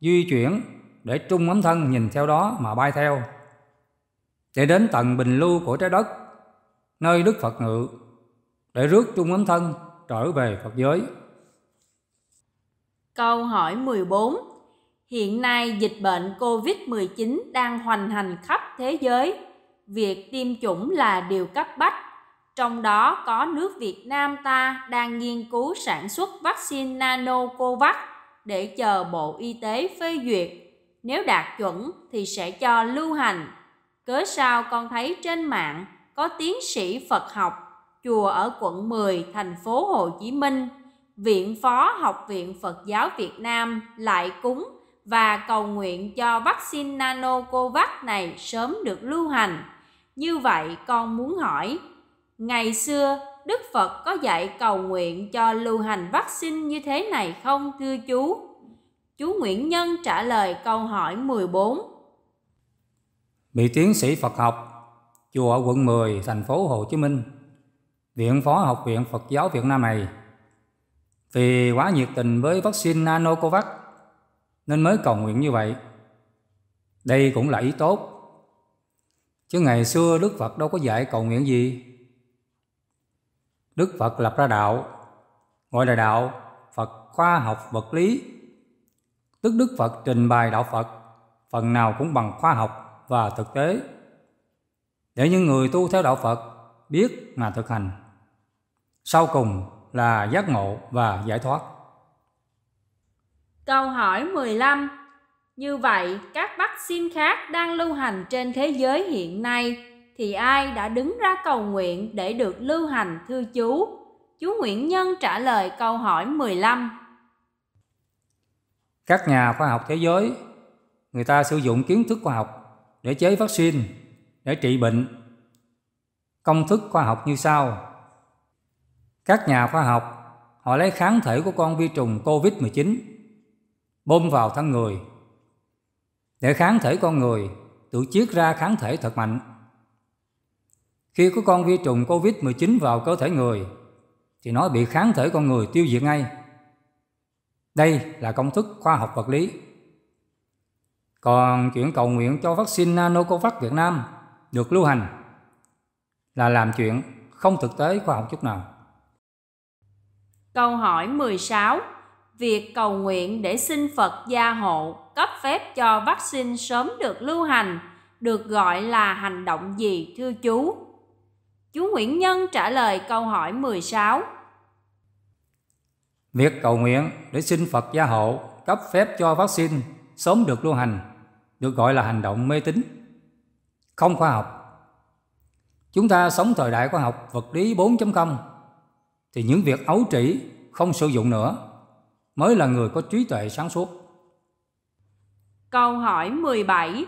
di chuyển để trung ấm thân nhìn theo đó mà bay theo. Để đến tận bình lưu của trái đất, nơi Đức Phật ngự, để rước trung ấm thân trở về Phật giới.
Câu hỏi 14 Hiện nay dịch bệnh COVID-19 đang hoành hành khắp thế giới. Việc tiêm chủng là điều cấp bách. Trong đó có nước Việt Nam ta đang nghiên cứu sản xuất vaccine Nanocovax để chờ Bộ Y tế phê duyệt. Nếu đạt chuẩn thì sẽ cho lưu hành. Cớ sao con thấy trên mạng có tiến sĩ Phật học, chùa ở quận 10, thành phố Hồ Chí Minh, Viện Phó Học viện Phật giáo Việt Nam lại cúng và cầu nguyện cho vaccine nanocovax này sớm được lưu hành. Như vậy con muốn hỏi, ngày xưa Đức Phật có dạy cầu nguyện cho lưu hành vaccine như thế này không thưa chú? Chú Nguyễn Nhân trả lời câu hỏi 14.
bị tiến sĩ Phật học, chùa ở quận 10, thành phố Hồ Chí Minh, Viện Phó Học viện Phật giáo Việt Nam này, vì quá nhiệt tình với vaccine Nanocovax nên mới cầu nguyện như vậy. Đây cũng là ý tốt. Chứ ngày xưa Đức Phật đâu có dạy cầu nguyện gì. Đức Phật lập ra đạo, gọi là đạo Phật khoa học vật lý. Tức Đức Phật trình bày đạo Phật phần nào cũng bằng khoa học và thực tế. Để những người tu theo đạo Phật biết mà thực hành. Sau cùng là giác ngộ và giải thoát.
Câu hỏi 15. Như vậy, các vaccine khác đang lưu hành trên thế giới hiện nay thì ai đã đứng ra cầu nguyện để được lưu hành thưa chú? Chú Nguyễn Nhân trả lời câu hỏi 15.
Các nhà khoa học thế giới, người ta sử dụng kiến thức khoa học để chế vaccine, để trị bệnh. Công thức khoa học như sau. Các nhà khoa học, họ lấy kháng thể của con vi trùng COVID-19 bơm vào thân người. Để kháng thể con người tự chiết ra kháng thể thật mạnh. Khi có con vi trùng COVID-19 vào cơ thể người, thì nó bị kháng thể con người tiêu diệt ngay. Đây là công thức khoa học vật lý. Còn chuyện cầu nguyện cho vaccine Nanocovax Việt Nam được lưu hành là làm chuyện không thực tế khoa học chút nào.
Câu hỏi 16 việc cầu nguyện để xin Phật gia hộ, cấp phép cho vaccine sớm được lưu hành, được gọi là hành động gì thưa chú? Chú Nguyễn Nhân trả lời câu hỏi 16.
Việc cầu nguyện để xin Phật gia hộ, cấp phép cho vaccine sớm được lưu hành, được gọi là hành động mê tín, không khoa học. Chúng ta sống thời đại khoa học vật lý 4.0 thì những việc ấu trĩ không sử dụng nữa mới là người có trí tuệ sáng suốt.
Câu hỏi 17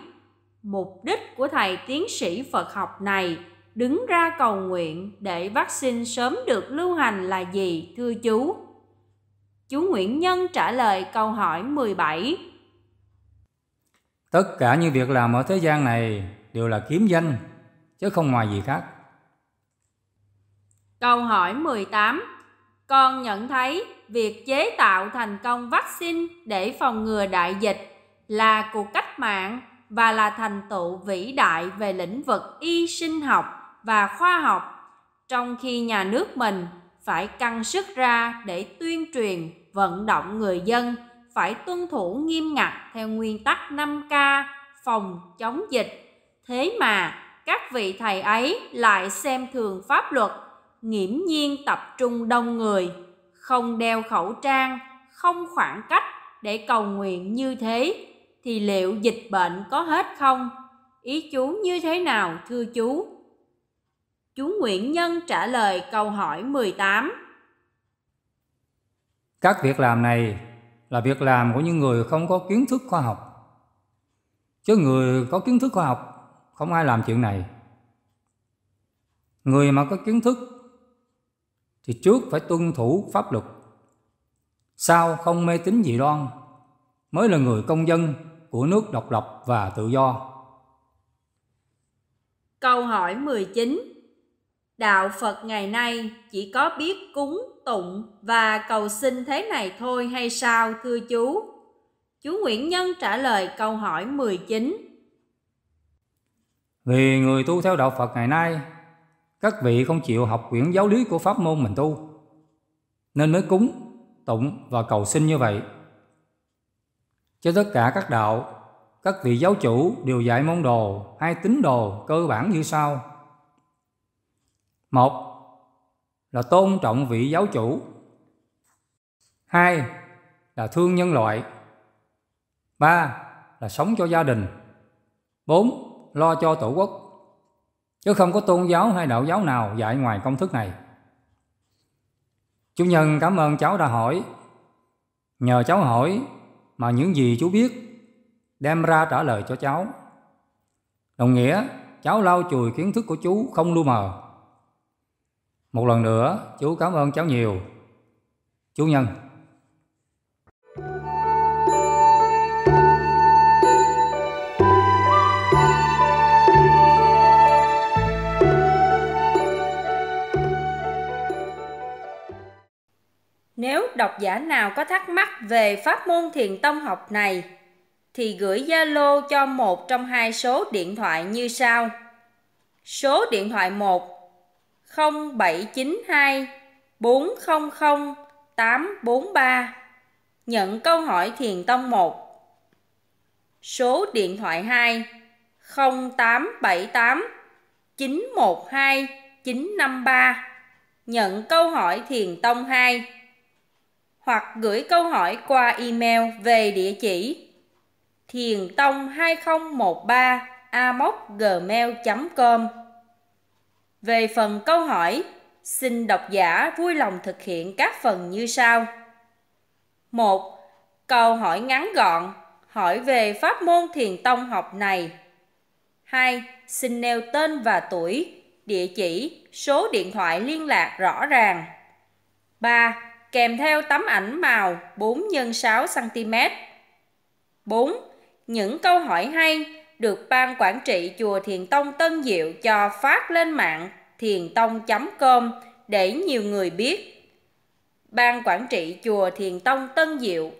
Mục đích của thầy tiến sĩ Phật học này đứng ra cầu nguyện để vaccine sớm được lưu hành là gì thưa chú? Chú Nguyễn Nhân trả lời câu hỏi 17
Tất cả những việc làm ở thế gian này đều là kiếm danh, chứ không ngoài gì khác.
Câu hỏi 18 Con nhận thấy việc chế tạo thành công vaccine để phòng ngừa đại dịch là cuộc cách mạng và là thành tựu vĩ đại về lĩnh vực y sinh học và khoa học trong khi nhà nước mình phải căng sức ra để tuyên truyền vận động người dân phải tuân thủ nghiêm ngặt theo nguyên tắc 5K phòng chống dịch. Thế mà các vị thầy ấy lại xem thường pháp luật, nghiễm nhiên tập trung đông người không đeo khẩu trang, không khoảng cách để cầu nguyện như thế thì liệu dịch bệnh có hết không? Ý chú như thế nào thưa chú? Chú Nguyễn Nhân trả lời câu hỏi 18.
Các việc làm này là việc làm của những người không có kiến thức khoa học. Chứ người có kiến thức khoa học không ai làm chuyện này. Người mà có kiến thức thì trước phải tuân thủ pháp luật. Sau không mê tín dị đoan mới là người công dân của nước độc lập và tự do.
Câu hỏi 19 Đạo Phật ngày nay chỉ có biết cúng, tụng và cầu xin thế này thôi hay sao thưa chú? Chú Nguyễn Nhân trả lời câu hỏi 19
Vì người tu theo Đạo Phật ngày nay các vị không chịu học quyển giáo lý của pháp môn mình tu, nên mới cúng, tụng và cầu xin như vậy. Cho tất cả các đạo, các vị giáo chủ đều dạy môn đồ hay tín đồ cơ bản như sau. Một là tôn trọng vị giáo chủ. Hai là thương nhân loại. Ba là sống cho gia đình. Bốn lo cho tổ quốc chứ không có tôn giáo hay đạo giáo nào dạy ngoài công thức này. Chủ nhân cảm ơn cháu đã hỏi. Nhờ cháu hỏi mà những gì chú biết đem ra trả lời cho cháu. Đồng nghĩa cháu lau chùi kiến thức của chú không lu mờ. Một lần nữa chú cảm ơn cháu nhiều. Chú Nhân
độc giả nào có thắc mắc về pháp môn thiền tông học này thì gửi Zalo cho một trong hai số điện thoại như sau. Số điện thoại 1 0792 400 843 nhận câu hỏi thiền tông 1. Số điện thoại 2 0878 912 953 nhận câu hỏi thiền tông 2 hoặc gửi câu hỏi qua email về địa chỉ thiền tông 2013 gmail.com Về phần câu hỏi, xin độc giả vui lòng thực hiện các phần như sau. 1. Câu hỏi ngắn gọn, hỏi về pháp môn thiền tông học này. 2. Xin nêu tên và tuổi, địa chỉ, số điện thoại liên lạc rõ ràng. 3 kèm theo tấm ảnh màu 4 x 6 cm. 4. Những câu hỏi hay được Ban Quản trị Chùa Thiền Tông Tân Diệu cho phát lên mạng thiền tông.com để nhiều người biết. Ban Quản
trị Chùa Thiền Tông Tân Diệu